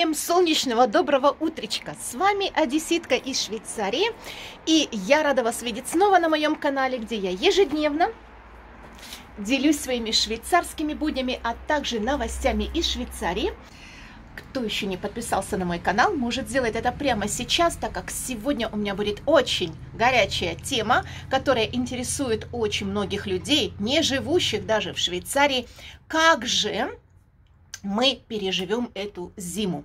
Всем солнечного доброго утречка! С вами Одесситка из Швейцарии, и я рада вас видеть снова на моем канале, где я ежедневно делюсь своими швейцарскими буднями, а также новостями из Швейцарии. Кто еще не подписался на мой канал, может сделать это прямо сейчас, так как сегодня у меня будет очень горячая тема, которая интересует очень многих людей, не живущих даже в Швейцарии. Как же мы переживем эту зиму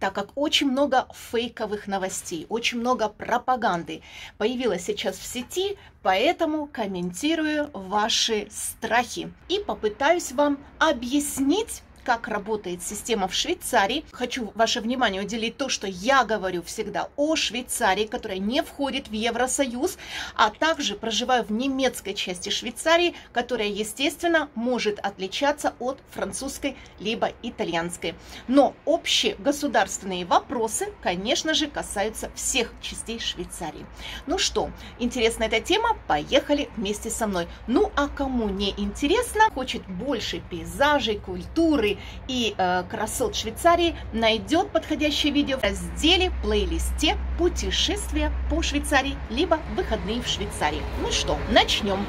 так как очень много фейковых новостей, очень много пропаганды появилось сейчас в сети, поэтому комментирую ваши страхи и попытаюсь вам объяснить, как работает система в Швейцарии. Хочу ваше внимание уделить то, что я говорю всегда о Швейцарии, которая не входит в Евросоюз, а также проживаю в немецкой части Швейцарии, которая, естественно, может отличаться от французской либо итальянской. Но общие государственные вопросы, конечно же, касаются всех частей Швейцарии. Ну что, интересна эта тема? Поехали вместе со мной. Ну а кому не интересно, хочет больше пейзажей, культуры, красоты и э, красот Швейцарии, найдет подходящее видео в разделе плейлисте «Путешествия по Швейцарии» либо «Выходные в Швейцарии». Ну что, начнем!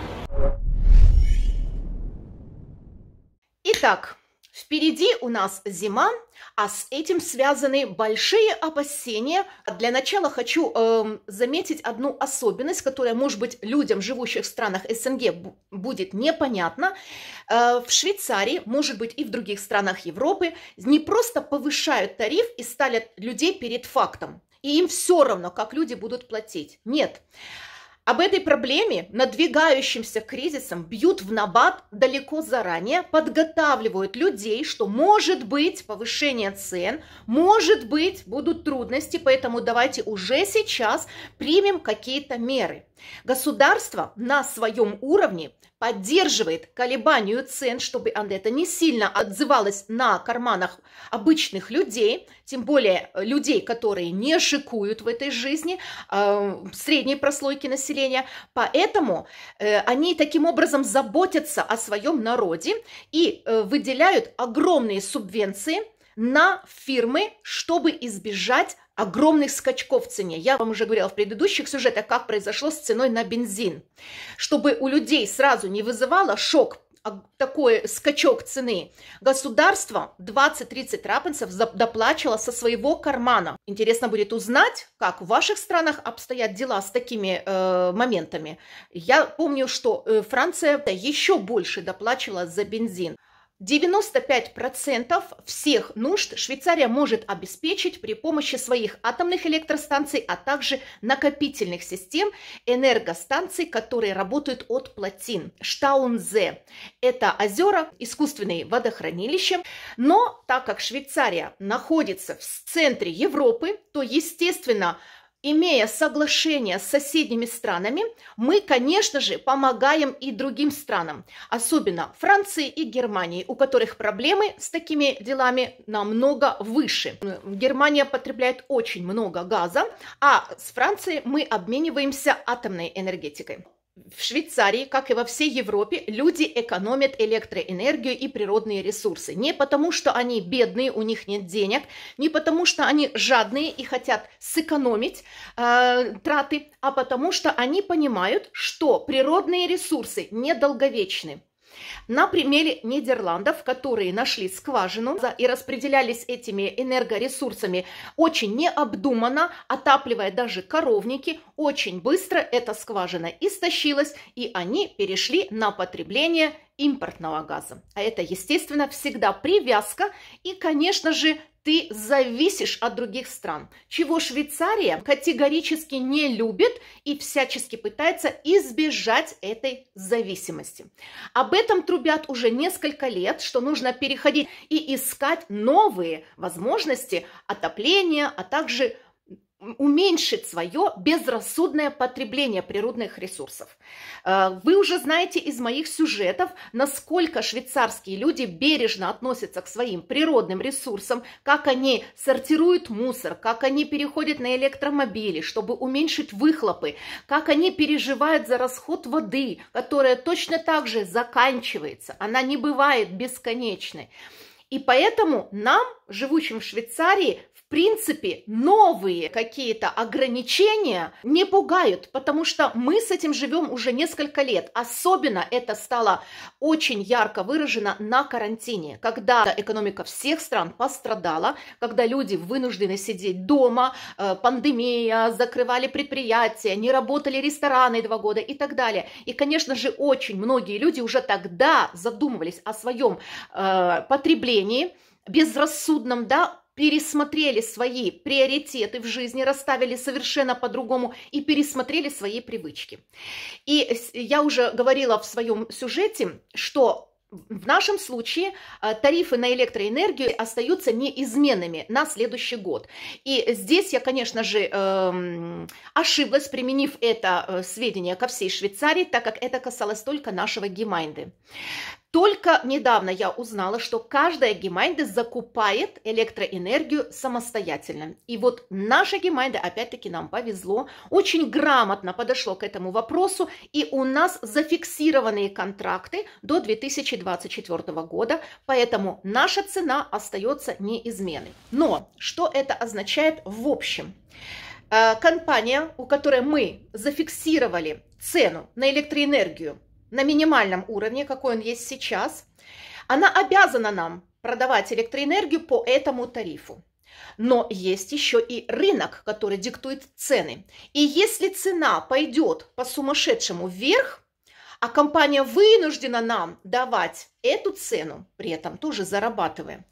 Итак, Впереди у нас зима, а с этим связаны большие опасения. Для начала хочу э, заметить одну особенность, которая, может быть, людям, живущих в странах СНГ, будет непонятна. Э, в Швейцарии, может быть, и в других странах Европы не просто повышают тариф и ставят людей перед фактом, и им все равно, как люди будут платить. Нет. Нет. Об этой проблеме, надвигающимся кризисом, бьют в набат далеко заранее, подготавливают людей, что может быть повышение цен, может быть будут трудности, поэтому давайте уже сейчас примем какие-то меры. Государство на своем уровне поддерживает колебанию цен, чтобы это не сильно отзывалось на карманах обычных людей, тем более э, людей, которые не шикуют в этой жизни, э, средней прослойки населения. Поэтому э, они таким образом заботятся о своем народе и э, выделяют огромные субвенции на фирмы, чтобы избежать огромных скачков в цене. Я вам уже говорила в предыдущих сюжетах, как произошло с ценой на бензин. Чтобы у людей сразу не вызывало шок а, такой скачок цены. Государство 20-30 рапенсов доплачивало со своего кармана. Интересно будет узнать, как в ваших странах обстоят дела с такими э, моментами. Я помню, что э, Франция еще больше доплачивала за бензин. 95% всех нужд Швейцария может обеспечить при помощи своих атомных электростанций, а также накопительных систем энергостанций, которые работают от плотин. Штаунзе – это озера, искусственные водохранилища. Но так как Швейцария находится в центре Европы, то, естественно, Имея соглашение с соседними странами, мы, конечно же, помогаем и другим странам, особенно Франции и Германии, у которых проблемы с такими делами намного выше. Германия потребляет очень много газа, а с Францией мы обмениваемся атомной энергетикой в Швейцарии, как и во всей Европе, люди экономят электроэнергию и природные ресурсы. Не потому, что они бедные, у них нет денег, не потому, что они жадные и хотят сэкономить э, траты, а потому, что они понимают, что природные ресурсы недолговечны. На примере Нидерландов, которые нашли скважину и распределялись этими энергоресурсами очень необдуманно, отапливая даже коровники, очень быстро эта скважина истощилась, и они перешли на потребление импортного газа. А это, естественно, всегда привязка и, конечно же, ты зависишь от других стран, чего Швейцария категорически не любит и всячески пытается избежать этой зависимости. Об этом трубят уже несколько лет, что нужно переходить и искать новые возможности отопления, а также уменьшить свое безрассудное потребление природных ресурсов. Э, вы уже знаете из моих сюжетов, насколько швейцарские люди бережно относятся к своим природным ресурсам, как они сортируют мусор, как они переходят на электромобили, чтобы уменьшить выхлопы, как они переживают за расход воды, которая точно так же заканчивается, она не бывает бесконечной. И поэтому нам, живущим в Швейцарии, в принципе, новые какие-то ограничения не пугают, потому что мы с этим живем уже несколько лет. Особенно это стало очень ярко выражено на карантине, когда экономика всех стран пострадала, когда люди вынуждены сидеть дома, э, пандемия, закрывали предприятия, не работали рестораны два года и так далее. И, конечно же, очень многие люди уже тогда задумывались о своем э, потреблении, безрассудном, да, пересмотрели свои приоритеты в жизни, расставили совершенно по-другому и пересмотрели свои привычки. И я уже говорила в своем сюжете, что в нашем случае э, тарифы на электроэнергию остаются неизменными на следующий год. И здесь я, конечно же, эм, ошиблась, применив это э, сведение ко всей Швейцарии, так как это касалось только нашего Гемайнды. Только недавно я узнала, что каждая гемайнда закупает электроэнергию самостоятельно. И вот наша гемайнда, опять-таки, нам повезло, очень грамотно подошло к этому вопросу, и у нас зафиксированные контракты до 2024 года, поэтому наша цена остается неизменной. Но что это означает в общем? Э, компания, у которой мы зафиксировали цену на электроэнергию на минимальном уровне, какой он есть сейчас, она обязана нам продавать электроэнергию по этому тарифу. Но есть еще и рынок, который диктует цены. И если цена пойдет по сумасшедшему вверх, а компания вынуждена нам давать эту цену, при этом тоже зарабатывая,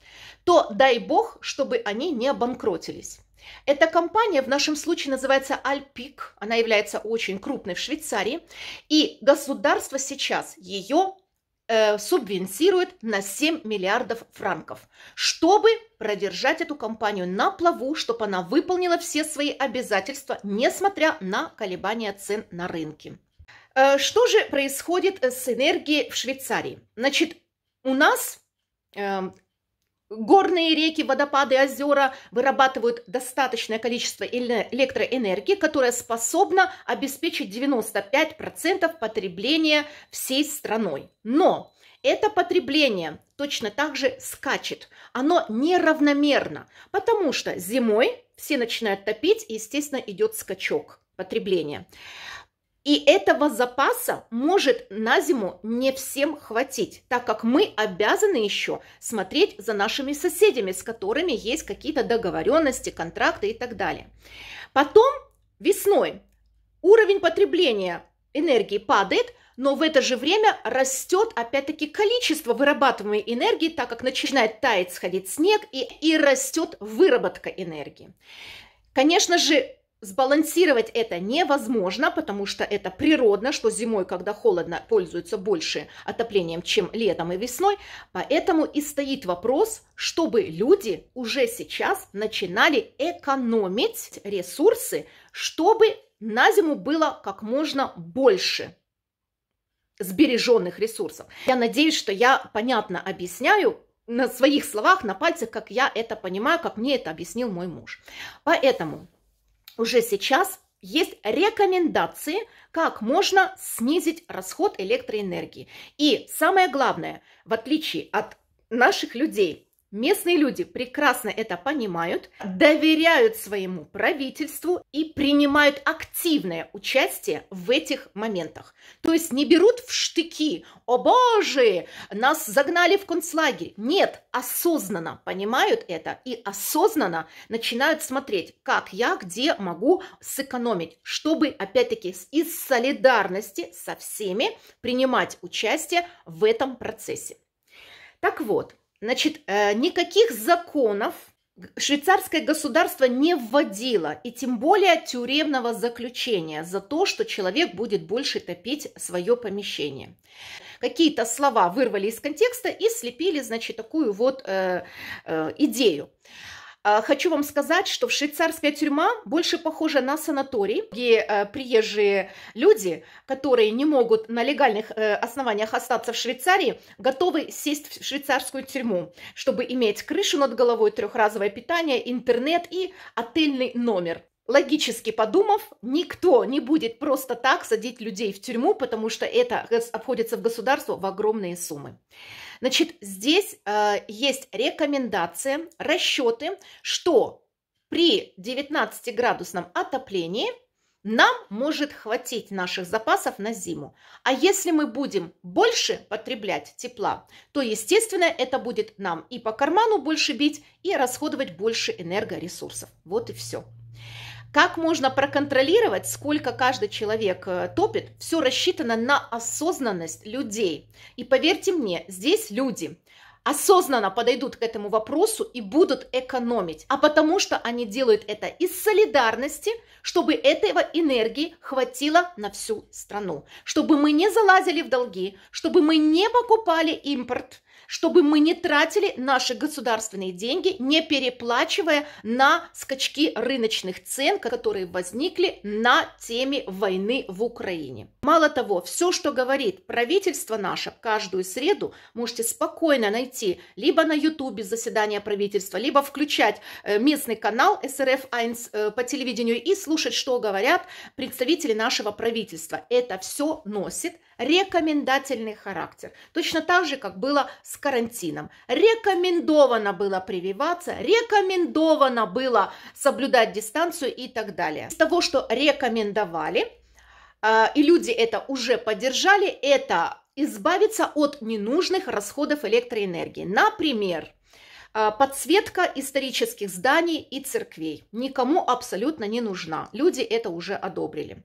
то дай бог, чтобы они не обанкротились. Эта компания в нашем случае называется Альпик. Она является очень крупной в Швейцарии. И государство сейчас ее э, субвенцирует на 7 миллиардов франков, чтобы продержать эту компанию на плаву, чтобы она выполнила все свои обязательства, несмотря на колебания цен на рынке. Э, что же происходит с энергией в Швейцарии? Значит, у нас э, Горные реки, водопады, озера вырабатывают достаточное количество электроэнергии, которая способна обеспечить 95% потребления всей страной. Но это потребление точно так же скачет. Оно неравномерно, потому что зимой все начинают топить, и, естественно, идет скачок потребления. И этого запаса может на зиму не всем хватить, так как мы обязаны еще смотреть за нашими соседями, с которыми есть какие-то договоренности, контракты и так далее. Потом весной уровень потребления энергии падает, но в это же время растет опять-таки количество вырабатываемой энергии, так как начинает таять, сходить снег и, и растет выработка энергии. Конечно же, Сбалансировать это невозможно, потому что это природно, что зимой, когда холодно, пользуются больше отоплением, чем летом и весной. Поэтому и стоит вопрос, чтобы люди уже сейчас начинали экономить ресурсы, чтобы на зиму было как можно больше сбереженных ресурсов. Я надеюсь, что я понятно объясняю, на своих словах, на пальцах, как я это понимаю, как мне это объяснил мой муж. Поэтому уже сейчас есть рекомендации, как можно снизить расход электроэнергии. И самое главное, в отличие от наших людей, Местные люди прекрасно это понимают, доверяют своему правительству и принимают активное участие в этих моментах. То есть не берут в штыки, о боже, нас загнали в концлагерь. Нет, осознанно понимают это и осознанно начинают смотреть, как я, где могу сэкономить, чтобы опять-таки из солидарности со всеми принимать участие в этом процессе. Так вот, Значит, э, никаких законов швейцарское государство не вводило, и тем более тюремного заключения за то, что человек будет больше топить свое помещение. Какие-то слова вырвали из контекста и слепили, значит, такую вот э, э, идею. А, хочу вам сказать, что швейцарская тюрьма больше похожа на санаторий. Многие э, приезжие люди, которые не могут на легальных э, основаниях остаться в Швейцарии, готовы сесть в швейцарскую тюрьму, чтобы иметь крышу над головой, трехразовое питание, интернет и отельный номер. Логически подумав, никто не будет просто так садить людей в тюрьму, потому что это обходится в государство в огромные суммы. Значит, здесь э, есть рекомендации, расчеты, что при 19-градусном отоплении нам может хватить наших запасов на зиму. А если мы будем больше потреблять тепла, то, естественно, это будет нам и по карману больше бить, и расходовать больше энергоресурсов. Вот и все. Как можно проконтролировать, сколько каждый человек э, топит? Все рассчитано на осознанность людей. И поверьте мне, здесь люди осознанно подойдут к этому вопросу и будут экономить, а потому что они делают это из солидарности, чтобы этого энергии хватило на всю страну, чтобы мы не залазили в долги, чтобы мы не покупали импорт, чтобы мы не тратили наши государственные деньги, не переплачивая на скачки рыночных цен, которые возникли на теме войны в Украине. Мало того, все, что говорит правительство наше каждую среду, можете спокойно найти либо на ютубе заседание правительства, либо включать э, местный канал СРФ 1 э, по телевидению и слушать, что говорят представители нашего правительства. Это все носит рекомендательный характер. Точно так же, как было с карантином. Рекомендовано было прививаться, рекомендовано было соблюдать дистанцию и так далее. Из того, что рекомендовали, э, и люди это уже поддержали, это избавиться от ненужных расходов электроэнергии. Например, а, подсветка исторических зданий и церквей никому абсолютно не нужна. Люди это уже одобрили.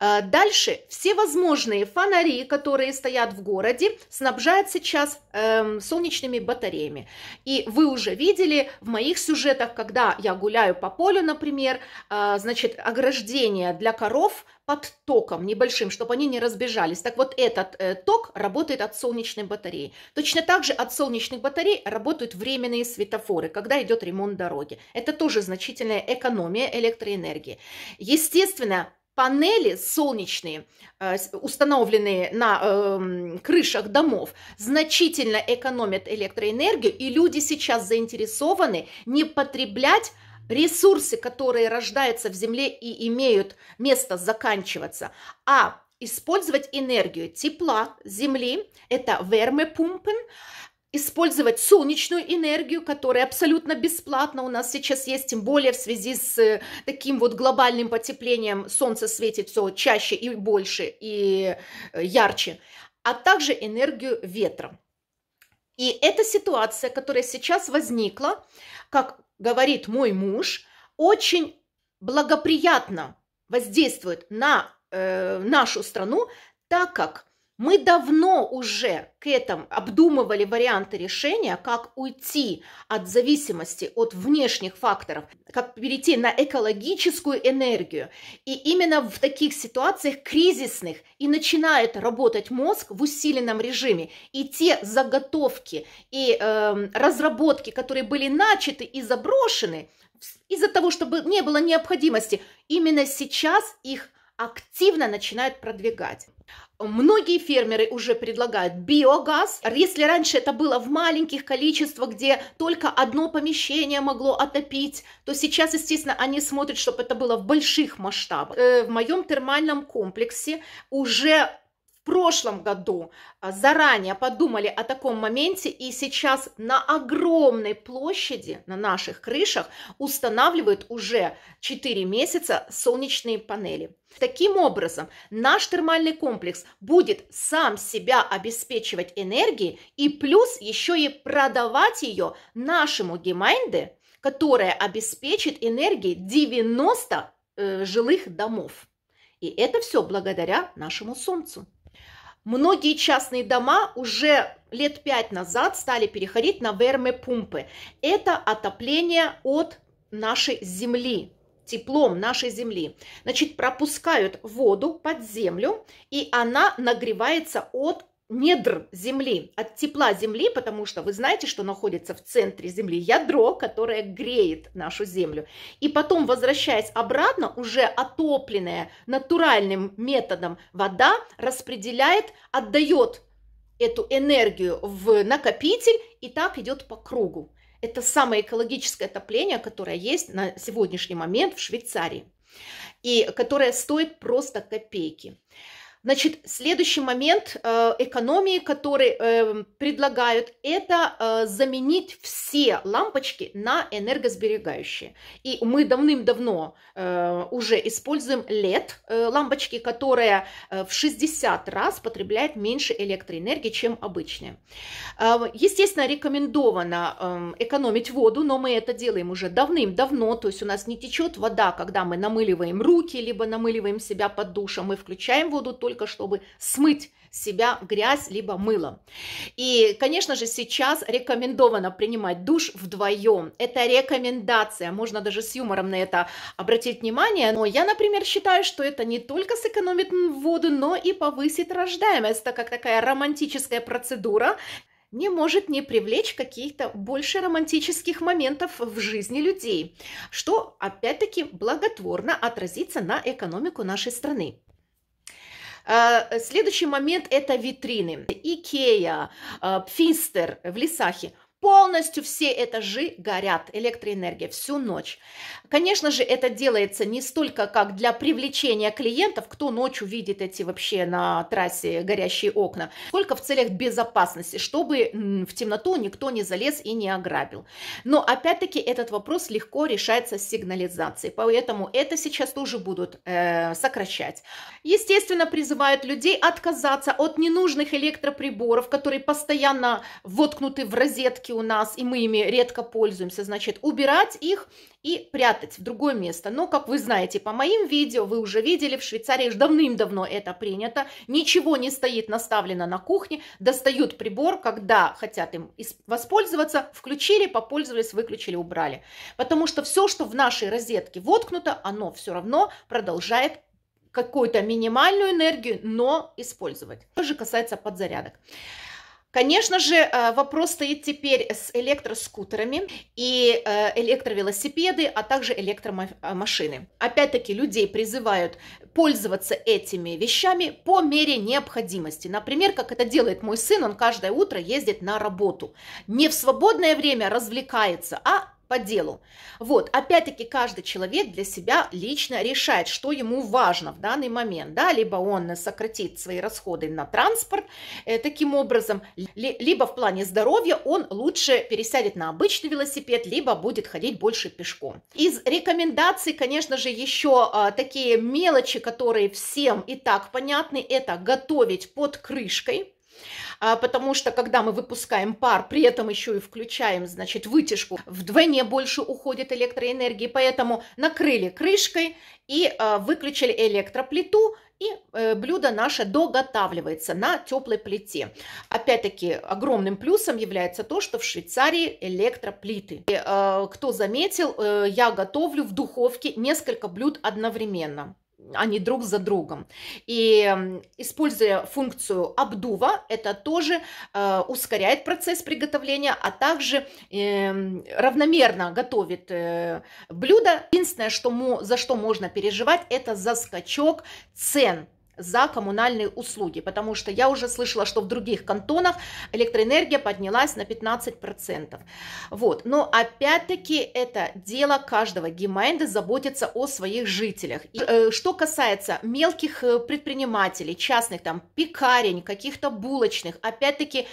А, дальше всевозможные фонари, которые стоят в городе, снабжают сейчас эм, солнечными батареями. И вы уже видели в моих сюжетах, когда я гуляю по полю, например, э, значит, ограждение для коров – под током небольшим, чтобы они не разбежались. Так вот этот э, ток работает от солнечной батареи. Точно так же от солнечных батарей работают временные светофоры, когда идет ремонт дороги. Это тоже значительная экономия электроэнергии. Естественно, панели солнечные, э, установленные на э, крышах домов, значительно экономят электроэнергию, и люди сейчас заинтересованы не потреблять ресурсы, которые рождаются в Земле и имеют место заканчиваться, а использовать энергию тепла Земли, это вермепумпен, использовать солнечную энергию, которая абсолютно бесплатно у нас сейчас есть, тем более в связи с э, таким вот глобальным потеплением солнце светит все чаще и больше и э, ярче, а также энергию ветра. И эта ситуация, которая сейчас возникла, как говорит мой муж, очень благоприятно воздействует на э, нашу страну, так как мы давно уже к этому обдумывали варианты решения, как уйти от зависимости от внешних факторов, как перейти на экологическую энергию. И именно в таких ситуациях кризисных и начинает работать мозг в усиленном режиме. И те заготовки и э, разработки, которые были начаты и заброшены, из-за того, чтобы не было необходимости, именно сейчас их активно начинают продвигать. Многие фермеры уже предлагают биогаз. Если раньше это было в маленьких количествах, где только одно помещение могло отопить, то сейчас, естественно, они смотрят, чтобы это было в больших масштабах. Э, в моем термальном комплексе уже прошлом году а, заранее подумали о таком моменте и сейчас на огромной площади на наших крышах устанавливают уже 4 месяца солнечные панели. Таким образом, наш термальный комплекс будет сам себя обеспечивать энергией и плюс еще и продавать ее нашему гемайнде, которая обеспечит энергией 90 э, жилых домов. И это все благодаря нашему Солнцу. Многие частные дома уже лет пять назад стали переходить на вермепумпы. Это отопление от нашей земли, теплом нашей земли. Значит, пропускают воду под землю, и она нагревается от недр Земли, от тепла Земли, потому что вы знаете, что находится в центре Земли ядро, которое греет нашу Землю. И потом, возвращаясь обратно, уже отопленная натуральным методом вода распределяет, отдает эту энергию в накопитель, и так идет по кругу. Это самое экологическое отопление, которое есть на сегодняшний момент в Швейцарии, и которое стоит просто копейки. Значит, следующий момент э, экономии, который э, предлагают, это э, заменить все лампочки на энергосберегающие. И мы давным-давно э, уже используем LED э, лампочки, которые э, в 60 раз потребляют меньше электроэнергии, чем обычные. Э, естественно, рекомендовано э, экономить воду, но мы это делаем уже давным-давно, то есть у нас не течет вода, когда мы намыливаем руки, либо намыливаем себя под душем, мы включаем воду только только чтобы смыть себя грязь либо мылом. И, конечно же, сейчас рекомендовано принимать душ вдвоем. Это рекомендация, можно даже с юмором на это обратить внимание. Но я, например, считаю, что это не только сэкономит воду, но и повысит рождаемость, так как такая романтическая процедура не может не привлечь каких-то больше романтических моментов в жизни людей, что опять-таки благотворно отразится на экономику нашей страны. Э, следующий момент – это витрины. Икея, э, Пфинстер в Лисахе – полностью все этажи горят, электроэнергия всю ночь. Конечно же, это делается не столько как для привлечения клиентов, кто ночью видит эти вообще на трассе горящие окна, сколько в целях безопасности, чтобы в темноту никто не залез и не ограбил. Но опять-таки этот вопрос легко решается сигнализацией, поэтому это сейчас тоже будут э, сокращать. Естественно, призывают людей отказаться от ненужных электроприборов, которые постоянно воткнуты в розетки у нас, и мы ими редко пользуемся, значит, убирать их и прятать в другое место. Но, как вы знаете, по моим видео, вы уже видели, в Швейцарии же давным-давно это принято. Ничего не стоит наставлено на кухне, достают прибор, когда хотят им воспользоваться, включили, попользовались, выключили, убрали. Потому что все, что в нашей розетке воткнуто, оно все равно продолжает какую-то минимальную энергию, но использовать. Что же касается подзарядок. Конечно же, э, вопрос стоит теперь с электроскутерами и э, электровелосипеды, а также электромашины. Э, Опять-таки, людей призывают пользоваться этими вещами по мере необходимости. Например, как это делает мой сын, он каждое утро ездит на работу. Не в свободное время развлекается, а по делу. Вот, опять-таки, каждый человек для себя лично решает, что ему важно в данный момент, да, либо он сократит свои расходы на транспорт э, таким образом, ли, либо в плане здоровья он лучше пересядет на обычный велосипед, либо будет ходить больше пешком. Из рекомендаций, конечно же, еще э, такие мелочи, которые всем и так понятны, это готовить под крышкой, а, потому что когда мы выпускаем пар, при этом еще и включаем, значит, вытяжку, вдвойне больше уходит электроэнергии, поэтому накрыли крышкой и а, выключили электроплиту, и э, блюдо наше доготавливается на теплой плите. Опять-таки огромным плюсом является то, что в Швейцарии электроплиты. И, а, кто заметил, э, я готовлю в духовке несколько блюд одновременно они друг за другом. И используя функцию обдува, это тоже э, ускоряет процесс приготовления, а также э, равномерно готовит э, блюдо. Единственное, что, за что можно переживать, это за скачок цен за коммунальные услуги, потому что я уже слышала, что в других кантонах электроэнергия поднялась на 15%. Вот. Но опять-таки это дело каждого гемайнда заботиться о своих жителях. И, э, что касается мелких э, предпринимателей, частных там пекарень, каких-то булочных, опять-таки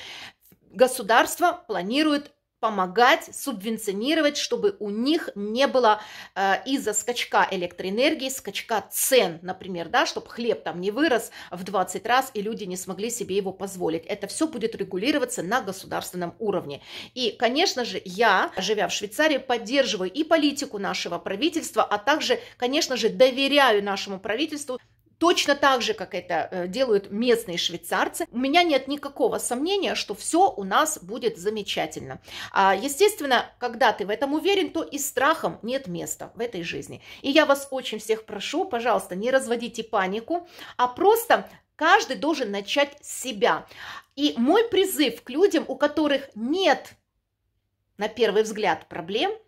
государство планирует помогать, субвенционировать, чтобы у них не было э, из-за скачка электроэнергии, скачка цен, например, да, чтобы хлеб там не вырос в 20 раз и люди не смогли себе его позволить. Это все будет регулироваться на государственном уровне. И, конечно же, я, живя в Швейцарии, поддерживаю и политику нашего правительства, а также, конечно же, доверяю нашему правительству, Точно так же, как это э, делают местные швейцарцы. У меня нет никакого сомнения, что все у нас будет замечательно. А, естественно, когда ты в этом уверен, то и страхом нет места в этой жизни. И я вас очень всех прошу, пожалуйста, не разводите панику, а просто каждый должен начать с себя. И мой призыв к людям, у которых нет на первый взгляд проблем –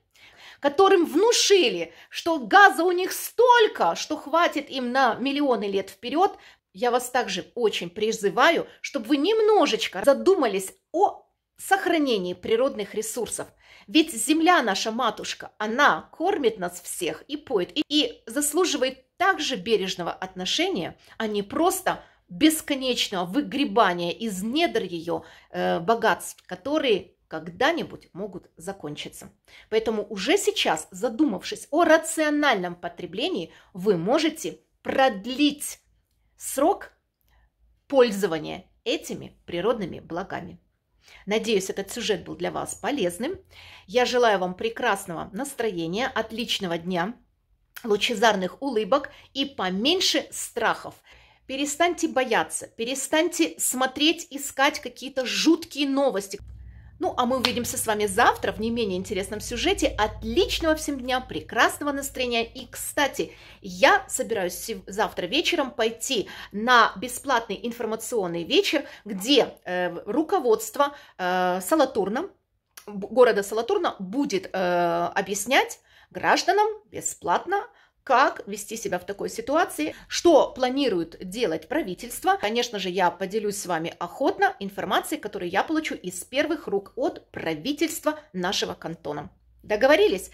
которым внушили, что газа у них столько, что хватит им на миллионы лет вперед, я вас также очень призываю, чтобы вы немножечко задумались о сохранении природных ресурсов. Ведь земля наша матушка, она кормит нас всех и поет, и, и заслуживает также бережного отношения, а не просто бесконечного выгребания из недр ее э, богатств, которые когда-нибудь могут закончиться. Поэтому уже сейчас, задумавшись о рациональном потреблении, вы можете продлить срок пользования этими природными благами. Надеюсь, этот сюжет был для вас полезным. Я желаю вам прекрасного настроения, отличного дня, лучезарных улыбок и поменьше страхов. Перестаньте бояться, перестаньте смотреть, искать какие-то жуткие новости. Ну, а мы увидимся с вами завтра в не менее интересном сюжете. Отличного всем дня, прекрасного настроения. И, кстати, я собираюсь завтра вечером пойти на бесплатный информационный вечер, где э, руководство э, Салатурна, города Салатурна будет э, объяснять гражданам бесплатно как вести себя в такой ситуации, что планирует делать правительство. Конечно же, я поделюсь с вами охотно информацией, которую я получу из первых рук от правительства нашего кантона. Договорились?